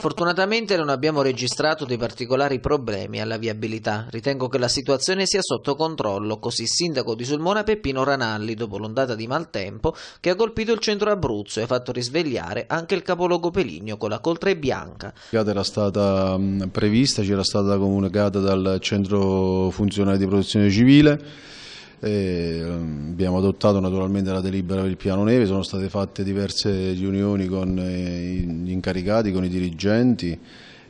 Fortunatamente non abbiamo registrato dei particolari problemi alla viabilità. Ritengo che la situazione sia sotto controllo, così il sindaco di Sulmona Peppino Ranalli, dopo l'ondata di maltempo che ha colpito il centro Abruzzo e ha fatto risvegliare anche il capoluogo Peligno con la coltre bianca. La Era stata prevista, c'era stata comunicata dal centro funzionale di protezione civile eh, abbiamo adottato naturalmente la delibera per il piano neve, sono state fatte diverse riunioni con eh, gli incaricati, con i dirigenti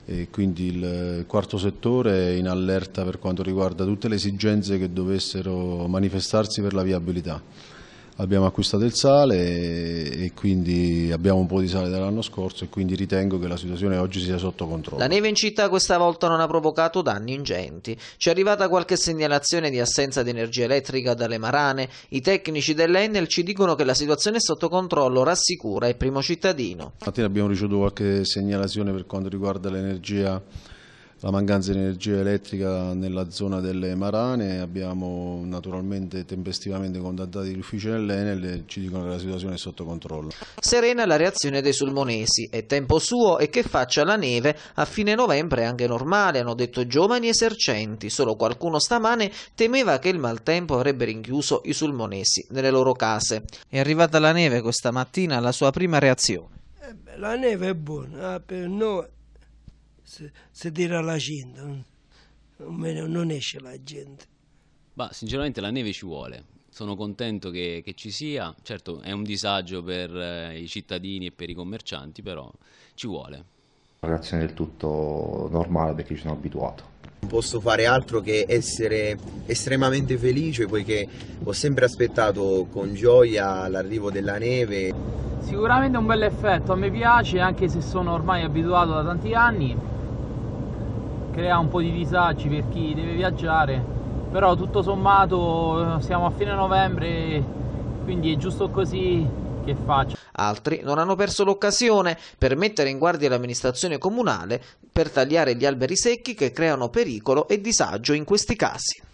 e quindi il quarto settore è in allerta per quanto riguarda tutte le esigenze che dovessero manifestarsi per la viabilità abbiamo acquistato il sale e quindi abbiamo un po' di sale dall'anno scorso e quindi ritengo che la situazione oggi sia sotto controllo. La neve in città questa volta non ha provocato danni ingenti. Ci è arrivata qualche segnalazione di assenza di energia elettrica dalle marane. I tecnici dell'Enel ci dicono che la situazione è sotto controllo, rassicura il primo cittadino. Stamattina abbiamo ricevuto qualche segnalazione per quanto riguarda l'energia elettrica la mancanza di energia elettrica nella zona delle Marane, abbiamo naturalmente tempestivamente contattato l'ufficio dell'Enel e ci dicono che la situazione è sotto controllo. Serena la reazione dei sulmonesi, è tempo suo e che faccia la neve a fine novembre è anche normale, hanno detto giovani esercenti, solo qualcuno stamane temeva che il maltempo avrebbe rinchiuso i sulmonesi nelle loro case. È arrivata la neve questa mattina, la sua prima reazione? Eh la neve è buona, per noi se, se tira la cinta, non, non esce la gente. Ma sinceramente la neve ci vuole, sono contento che, che, ci sia, certo è un disagio per eh, i cittadini e per i commercianti, però ci vuole. Una reazione del tutto normale perché ci sono abituato. Non posso fare altro che essere estremamente felice poiché ho sempre aspettato con gioia l'arrivo della neve. Sicuramente un bel effetto, a me piace anche se sono ormai abituato da tanti anni crea un po' di disagi per chi deve viaggiare, però tutto sommato eh, siamo a fine novembre, quindi è giusto così che faccia. Altri non hanno perso l'occasione per mettere in guardia l'amministrazione comunale per tagliare gli alberi secchi che creano pericolo e disagio in questi casi.